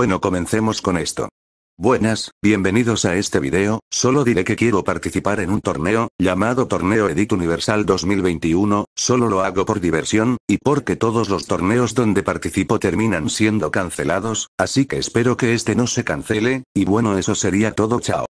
Bueno comencemos con esto. Buenas, bienvenidos a este video, solo diré que quiero participar en un torneo, llamado Torneo Edit Universal 2021, solo lo hago por diversión, y porque todos los torneos donde participo terminan siendo cancelados, así que espero que este no se cancele, y bueno eso sería todo chao.